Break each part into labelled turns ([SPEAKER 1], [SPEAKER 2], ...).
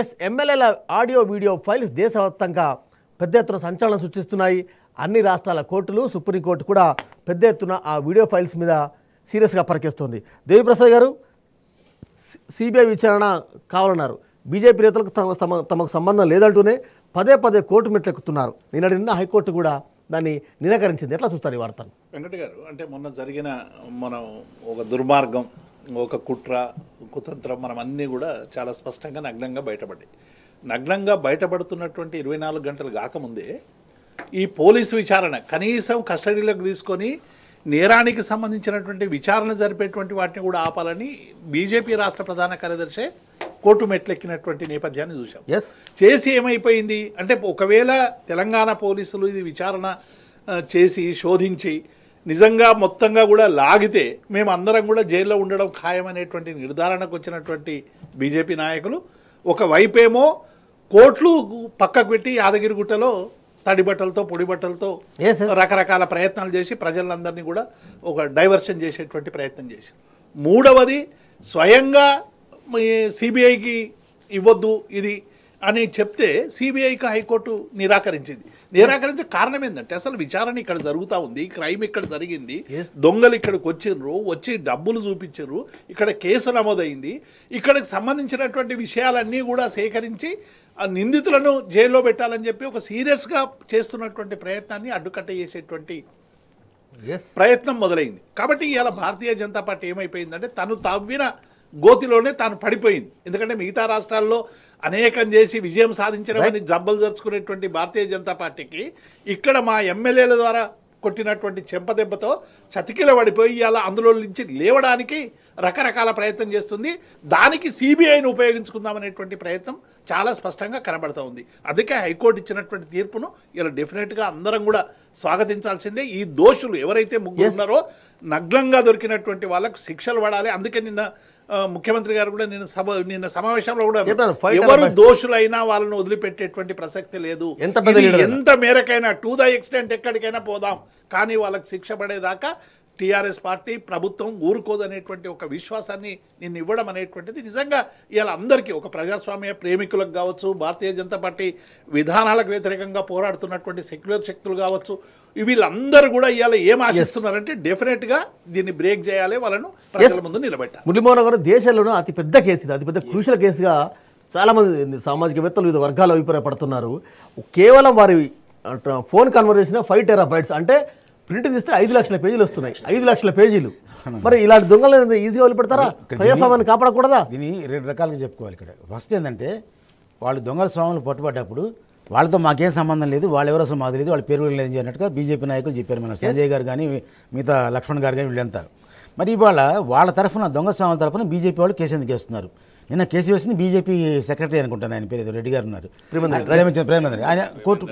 [SPEAKER 1] yes ఎమ్మెల్యేల audio video files దేశవ్యాప్తంగా పెద్ద ఎత్తున సంచలనం సృష్టిస్తున్నాయి అన్ని రాష్ట్రాల కోర్టులు సుప్రీంకోర్టు కూడా పెద్ద ఎత్తున ఆ వీడియో ఫైల్స్ మీద సీరియస్గా పరికేస్తుంది దేవిప్రసాద్ గారు సిబిఐ విచారణ కావాలన్నారు బీజేపీ నేతలకు తమ తమకు సంబంధం లేదంటూనే పదే పదే కోర్టు మెట్లెక్కుతున్నారు నిన్న నిన్న హైకోర్టు కూడా దాన్ని నిరాకరించింది ఎట్లా చూస్తారు ఈ వార్తను
[SPEAKER 2] వెంకట గారు అంటే మొన్న జరిగిన మనం ఒక దుర్మార్గం ఒక కుట్ర కుతంత్రం మనం అన్నీ కూడా చాలా స్పష్టంగా నగ్నంగా బయటపడ్డాయి నగ్నంగా బయటపడుతున్నటువంటి ఇరవై నాలుగు గంటలు కాకముందే ఈ పోలీసు విచారణ కనీసం కస్టడీలోకి తీసుకొని నేరానికి సంబంధించినటువంటి విచారణ జరిపేటువంటి వాటిని కూడా ఆపాలని బీజేపీ రాష్ట్ర ప్రధాన కార్యదర్శి కోర్టు మెట్లెక్కినటువంటి నేపథ్యాన్ని చూశాం ఎస్ చేసి ఏమైపోయింది అంటే ఒకవేళ తెలంగాణ పోలీసులు ఇది విచారణ చేసి శోధించి నిజంగా మొత్తంగా కూడా లాగితే మేము అందరం కూడా జైల్లో ఉండడం ఖాయమనేటువంటి నిర్ధారణకు వచ్చినటువంటి బీజేపీ నాయకులు ఒకవైపేమో కోట్లు పక్కకు పెట్టి యాదగిరిగుట్టలో తడిబట్టలతో పొడిబట్టలతో రకరకాల ప్రయత్నాలు చేసి ప్రజలందరినీ కూడా ఒక డైవర్షన్ చేసేటువంటి ప్రయత్నం చేశారు మూడవది స్వయంగా సిబిఐకి ఇవ్వద్దు ఇది అని చెప్తే సిబిఐకి హైకోర్టు నిరాకరించింది నిరాకరించే కారణం ఏంటంటే అసలు విచారణ ఇక్కడ జరుగుతూ ఉంది క్రైమ్ ఇక్కడ జరిగింది దొంగలు ఇక్కడికి వచ్చిండ్రు వచ్చి డబ్బులు చూపించారు ఇక్కడ కేసు నమోదైంది ఇక్కడికి సంబంధించినటువంటి విషయాలన్నీ కూడా సేకరించి ఆ నిందితులను జైల్లో పెట్టాలని చెప్పి ఒక సీరియస్గా చేస్తున్నటువంటి ప్రయత్నాన్ని అడ్డుకట్ట చేసేటువంటి ప్రయత్నం మొదలైంది కాబట్టి ఇవాళ భారతీయ జనతా పార్టీ ఏమైపోయిందంటే తను తవ్విన గోతిలోనే తాను పడిపోయింది ఎందుకంటే మిగతా రాష్ట్రాల్లో అనేకం చేసి విజయం సాధించడం అని జబ్బలు జరుచుకునేటువంటి భారతీయ జనతా పార్టీకి ఇక్కడ మా ఎమ్మెల్యేల ద్వారా కొట్టినటువంటి చెంపదెబ్బతో చతికిల పడిపోయి అలా అందులో నుంచి లేవడానికి రకరకాల ప్రయత్నం చేస్తుంది దానికి సిబిఐని ఉపయోగించుకుందామనేటువంటి ప్రయత్నం చాలా స్పష్టంగా కనబడుతూ ఉంది అందుకే హైకోర్టు ఇచ్చినటువంటి తీర్పును ఇలా డెఫినెట్గా అందరం కూడా స్వాగతించాల్సిందే ఈ దోషులు ఎవరైతే ముగ్గురున్నారో నగ్నంగా దొరికినటువంటి వాళ్ళకు శిక్షలు పడాలి అందుకే నిన్న ముఖ్యమంత్రి గారు కూడా నేను సభ నిన్న సమావేశంలో కూడా ఎవరు దోషులైనా వాళ్ళని వదిలిపెట్టేటువంటి ప్రసక్తి లేదు ఎంత మేరకైనా టు ద ఎక్స్టెంట్ ఎక్కడికైనా పోదాం కానీ వాళ్ళకి శిక్ష పడేదాకా టీఆర్ఎస్ పార్టీ ప్రభుత్వం ఊరుకోదనేటువంటి ఒక విశ్వాసాన్ని నేను ఇవ్వడం అనేటువంటిది నిజంగా ఇవాళ అందరికీ ఒక ప్రజాస్వామ్య ప్రేమికులకు కావచ్చు భారతీయ జనతా పార్టీ విధానాలకు వ్యతిరేకంగా పోరాడుతున్నటువంటి సెక్యులర్ శక్తులు కావచ్చు వీళ్ళందరూ కూడా ఇవాళ ఏం ఆశిస్తున్నారంటే డెఫినెట్ గా దీన్ని బ్రేక్ చేయాలి వాళ్ళను ప్రజల ముందు నిలబెట్టాలి
[SPEAKER 1] మురళీమోహన్ గారు దేశంలోనే అతిపెద్ద కేసు ఇది అతిపెద్ద కృషుల కేసుగా చాలామంది సామాజికవేత్తలు వివిధ వర్గాలు అభిప్రాయపడుతున్నారు కేవలం వారి ఫోన్ కన్వర్జేషన్ ఫైవ్ టెరాబైట్స్ అంటే ప్రింట్ తీస్తే ఐదు లక్షల పేజీలు వస్తున్నాయి ఐదు లక్షల పేజీలు మరి ఇలాంటి దొంగలు ఈజీగా పెడతారా ప్రజాస్వామ్యాన్ని కాపాడకూడదా
[SPEAKER 3] దీని రెండు రకాలుగా చెప్పుకోవాలి ఇక్కడ ఫస్ట్ ఏంటంటే వాళ్ళు దొంగల స్వాములు పట్టుబడ్డప్పుడు వాళ్ళతో మాకేం సంబంధం లేదు వాళ్ళు ఎవరో అసలు మాది లేదు వాళ్ళ పేరు లేదని చెప్పినట్టుగా బీజేపీ నాయకులు చెప్పారు మన సంజయ్ గారు కానీ మిగతా లక్ష్మణ్ గారు కానీ వీళ్ళంతా మరి ఇవాళ వాళ్ళ తరఫున దొంగ స్వామి తరఫున బీజేపీ వాళ్ళు కేసు ఎందుకు వేస్తున్నారు నిన్న కేసీ వచ్చింది బీజేపీ సెక్రటరీ అనుకుంటాను ఆయన పేరు రెడ్డి గారు ఉన్నారు ప్రేమచంద్ర ప్రేమచంద్ర ఆయన కోర్టు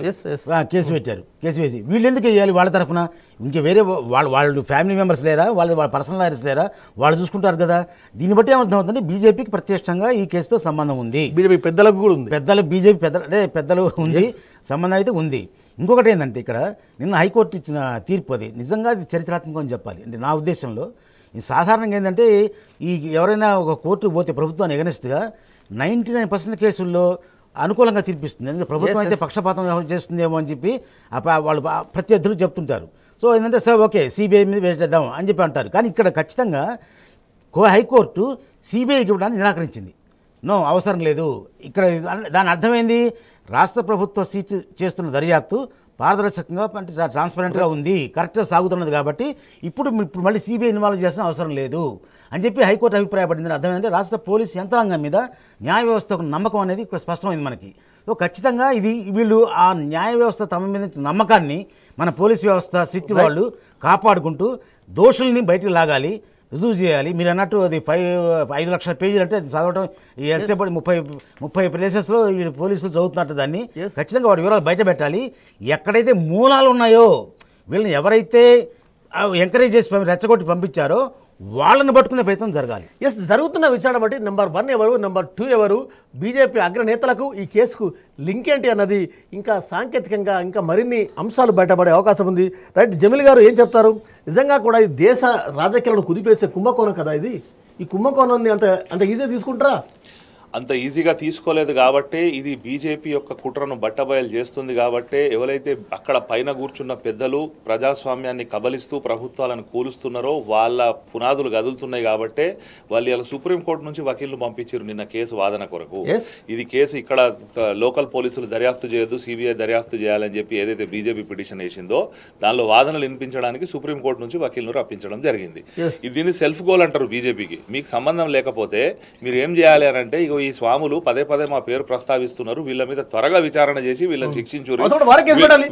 [SPEAKER 3] కేసు పెట్టారు కేసు వేసి వీళ్ళు ఎందుకు వేయాలి వాళ్ళ తరఫున ఇంకా వేరే వాళ్ళు వాళ్ళు ఫ్యామిలీ మెంబర్స్ లేరా వాళ్ళ వాళ్ళ పర్సనల్ లాయర్స్ లేరా వాళ్ళు చూసుకుంటారు కదా దీన్ని బట్టి ఏమర్థం అవుతుంది బీజేపీకి ప్రత్యక్షంగా ఈ కేసుతో సంబంధం ఉంది బీజేపీ పెద్దలకు కూడా ఉంది పెద్దలు బీజేపీ పెద్ద అంటే పెద్దలు ఉంది సంబంధం అయితే ఉంది ఇంకొకటి ఏంటంటే ఇక్కడ నిన్న హైకోర్టు ఇచ్చిన తీర్పు అది నిజంగా అది చరిత్రాత్మకం చెప్పాలి అంటే నా ఉద్దేశంలో ఇది సాధారణంగా ఏంటంటే ఈ ఎవరైనా ఒక కోర్టు పోతే ప్రభుత్వాన్ని ఎగనిస్ట్గా నైంటీ నైన్ పర్సెంట్ కేసుల్లో అనుకూలంగా తీర్పిస్తుంది ఎందుకంటే ప్రభుత్వం అయితే పక్షపాతం చేస్తుందేమో అని చెప్పి వాళ్ళు ప్రత్యర్థులు చెప్తుంటారు సో ఏంటంటే సార్ ఓకే సిబిఐ మీద పెట్టేద్దాం అని చెప్పి అంటారు కానీ ఇక్కడ ఖచ్చితంగా కో హైకోర్టు సిబిఐకి ఇవ్వడానికి నిరాకరించింది నో అవసరం లేదు ఇక్కడ దాని అర్థమైంది రాష్ట్ర ప్రభుత్వ సీట్ చేస్తున్న దర్యాప్తు పారదర్శకంగా ట్రాన్స్పరెంట్గా ఉంది కరెక్ట్గా సాగుతున్నది కాబట్టి ఇప్పుడు ఇప్పుడు మళ్ళీ సిబిఐ ఇన్వాల్వ్ చేసిన అవసరం లేదు అని చెప్పి హైకోర్టు అభిప్రాయపడింది అర్థమైందంటే రాష్ట్ర పోలీసు యంత్రాంగం మీద న్యాయ వ్యవస్థకు నమ్మకం అనేది ఇక్కడ స్పష్టమైంది మనకి సో ఖచ్చితంగా ఇది వీళ్ళు ఆ న్యాయ వ్యవస్థ తమ మీద నమ్మకాన్ని మన పోలీస్ వ్యవస్థ సిట్టి వాళ్ళు కాపాడుకుంటూ దోషుల్ని బయటకు లాగాలి రుజువు చేయాలి మీరు అన్నట్టు అది ఫైవ్ ఐదు లక్షల పేజీలు అంటే అది చదవడం ఎంతసేపు ముప్పై ముప్పై ప్లేసెస్లో పోలీసులు చదువుతున్నట్టు దాన్ని ఖచ్చితంగా వాడి వివరాలు బయట పెట్టాలి ఎక్కడైతే మూలాలు ఉన్నాయో వీళ్ళని ఎవరైతే ఎంకరేజ్ చేసి
[SPEAKER 1] రెచ్చగొట్టి పంపించారో వాళ్ళని పట్టుకునే ప్రయత్నం జరగాలి ఎస్ జరుగుతున్న విచారణ బట్టి నెంబర్ వన్ ఎవరు నెంబర్ టూ ఎవరు బీజేపీ అగ్రనేతలకు ఈ కేసుకు లింక్ ఏంటి అన్నది ఇంకా సాంకేతికంగా ఇంకా మరిన్ని అంశాలు బయటపడే అవకాశం ఉంది రైట్ జమిల్ గారు ఏం చెప్తారు నిజంగా కూడా ఈ దేశ రాజకీయాలను కుదిపేసే కుంభకోణం కదా ఇది ఈ కుంభకోణాన్ని అంత అంత ఈజీగా తీసుకుంటారా
[SPEAKER 4] అంత ఈజీగా తీసుకోలేదు కాబట్టి ఇది బీజేపీ యొక్క కుట్రను బట్టబయలు చేస్తుంది కాబట్టి ఎవరైతే అక్కడ పైన కూర్చున్న పెద్దలు ప్రజాస్వామ్యాన్ని కబలిస్తూ ప్రభుత్వాలను కూలుస్తున్నారో వాళ్ళ పునాదులు కదులుతున్నాయి కాబట్టి వాళ్ళు ఇలా సుప్రీంకోర్టు నుంచి వకీలు పంపించారు నిన్న కేసు వాదన కొరకు ఇది కేసు ఇక్కడ లోకల్ పోలీసులు దర్యాప్తు చేయొద్దు సిబిఐ దర్యాప్తు చేయాలని చెప్పి ఏదైతే బీజేపీ పిటిషన్ వేసిందో దానిలో వాదనలు వినిపించడానికి సుప్రీంకోర్టు నుంచి వకీల్ను రప్పించడం జరిగింది దీన్ని సెల్ఫ్ గోల్ అంటారు బీజేపీకి మీకు సంబంధం లేకపోతే మీరు ఏం చేయాలి అంటే ఇక ఈ స్వాములు పదే పదే మా పేరు ప్రస్తావిస్తున్నారు వీళ్ళ మీద త్వరగా విచారణ చేసి వీళ్ళని శిక్షించు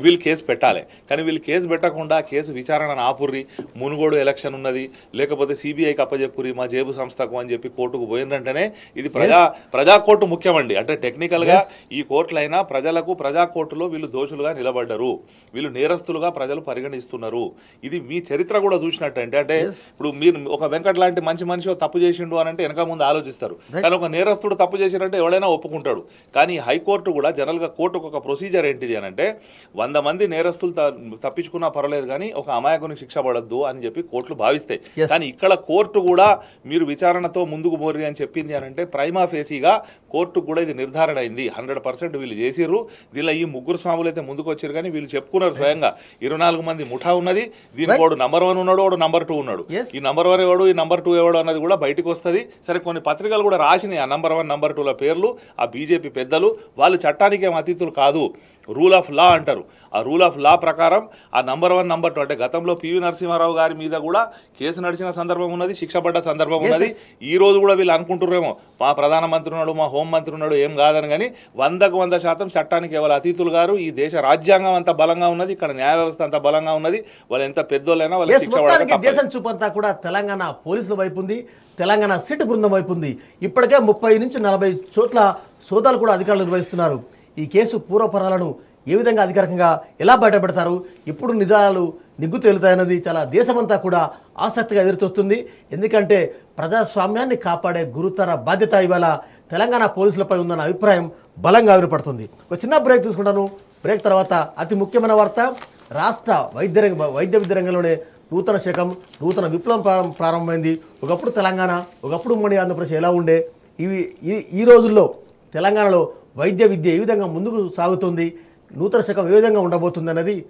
[SPEAKER 4] వీళ్ళు కేసు పెట్టాలి కానీ వీళ్ళు కేసు పెట్టకుండా కేసు విచారణ ఆపుర్రి మునుగోడు ఎలక్షన్ ఉన్నది లేకపోతే సిబిఐకి అప్పచెప్పురి మా జేబు సంస్థకు అని చెప్పి కోర్టుకు పోయిందంటేనే ఇది ప్రజా ప్రజా కోర్టు ముఖ్యమండి అంటే టెక్నికల్ గా ఈ కోర్టులైనా ప్రజలకు ప్రజా కోర్టులో వీళ్ళు దోషులుగా నిలబడ్డారు వీళ్ళు నేరస్తులుగా ప్రజలు పరిగణిస్తున్నారు ఇది మీ చరిత్ర కూడా చూసినట్టంటే అంటే ఇప్పుడు మీరు ఒక వెంకట్ లాంటి మంచి మనిషి తప్పు చేసిండు అని అంటే వెనక ముందు ఆలోచిస్తారు కానీ ఒక నేరస్తుడు తప్పు చేసినట్టే ఎవడైనా ఒప్పుకుంటాడు కానీ హైకోర్టు కూడా జనరల్గా కోర్టు ఒక ప్రొసీజర్ ఏంటిది అని అంటే వంద మంది నేరస్తులు తప్పించుకున్నా పర్వాలేదు కానీ ఒక అమాయకుని శిక్ష పడద్దు అని చెప్పి కోర్టులు భావిస్తాయి కానీ ఇక్కడ కోర్టు కూడా మీరు విచారణతో ముందుకు పోరి అని చెప్పింది అని అంటే ప్రైమా ఫేసీగా కోర్టుకు కూడా ఇది నిర్ధారణ అయింది హండ్రెడ్ పర్సెంట్ వీళ్ళు చేసిర్రు దీనిలో ఈ ముగ్గురు స్వాములు అయితే ముందుకు వచ్చారు కానీ వీళ్ళు చెప్పుకున్నారు స్వయంగా ఇరవై నాలుగు మంది ముఠా ఉన్నది దీని వాడు నంబర్ వన్ ఉన్నాడు వాడు నంబర్ టూ ఉన్నాడు ఈ నంబర్ వన్ ఎవడు ఈ నంబర్ టూ ఎవడు అన్నది కూడా బయటకు వస్తుంది సరే కొన్ని పత్రికలు కూడా రాసినాయి ఆ నంబర్ వన్ నంబర్ టూల పేర్లు ఆ బీజేపీ పెద్దలు వాళ్ళు ఏం అతిథులు కాదు రూల్ ఆఫ్ లా అంటారు ఆ రూల్ ఆఫ్ లా ప్రకారం ఆ నంబర్ వన్ నంబర్ టూ అంటే గతంలో పివి నరసింహారావు గారి మీద కూడా కేసు నడిచిన సందర్భం ఉన్నది శిక్ష పడ్డ సందర్భం ఉన్నది ఈ రోజు కూడా వీళ్ళు అనుకుంటున్నారేమో మా ప్రధానమంత్రి ఉన్నాడు మా హోంమంత్రి ఉన్నాడు ఏం కాదని కానీ వందకు వంద శాతం చట్టానికి ఎవరు అతిథులు గారు ఈ దేశ రాజ్యాంగం అంత బలంగా ఉన్నది ఇక్కడ న్యాయ వ్యవస్థ అంత బలంగా ఉన్నది వాళ్ళు ఎంత పెద్దోళ్ళైనా వాళ్ళు దేశం
[SPEAKER 1] చూపంతా కూడా తెలంగాణ పోలీసుల వైపు ఉంది తెలంగాణ సిట్ బృందం వైపు ఉంది ఇప్పటికే ముప్పై నుంచి నలభై చోట్ల సోదాలు కూడా అధికారులు నిర్వహిస్తున్నారు ఈ కేసు పూర్వపరాలను ఏ విధంగా అధికారికంగా ఎలా బయటపెడతారు ఎప్పుడు నిజాలు నిగ్గు తేలుతాయన్నది చాలా దేశమంతా కూడా ఆసక్తిగా ఎదురుచూస్తుంది ఎందుకంటే ప్రజాస్వామ్యాన్ని కాపాడే గురుతర బాధ్యత ఇవాళ తెలంగాణ పోలీసులపై ఉందన్న అభిప్రాయం బలంగా ఆవిరిపడుతుంది ఒక చిన్న బ్రేక్ తీసుకుంటాను బ్రేక్ తర్వాత అతి ముఖ్యమైన వార్త రాష్ట్ర వైద్య రంగ వైద్య విద్య రంగంలోనే నూతన శకం నూతన విప్లవం ప్రారంభమైంది ఒకప్పుడు తెలంగాణ ఒకప్పుడు ఉమ్మడి ఆంధ్రప్రదేశ్ ఎలా ఉండే ఇవి ఈ రోజుల్లో తెలంగాణలో వైద్య విద్య ఏ విధంగా ముందుకు సాగుతుంది నూతన శకం ఏ విధంగా ఉండబోతుంది అన్నది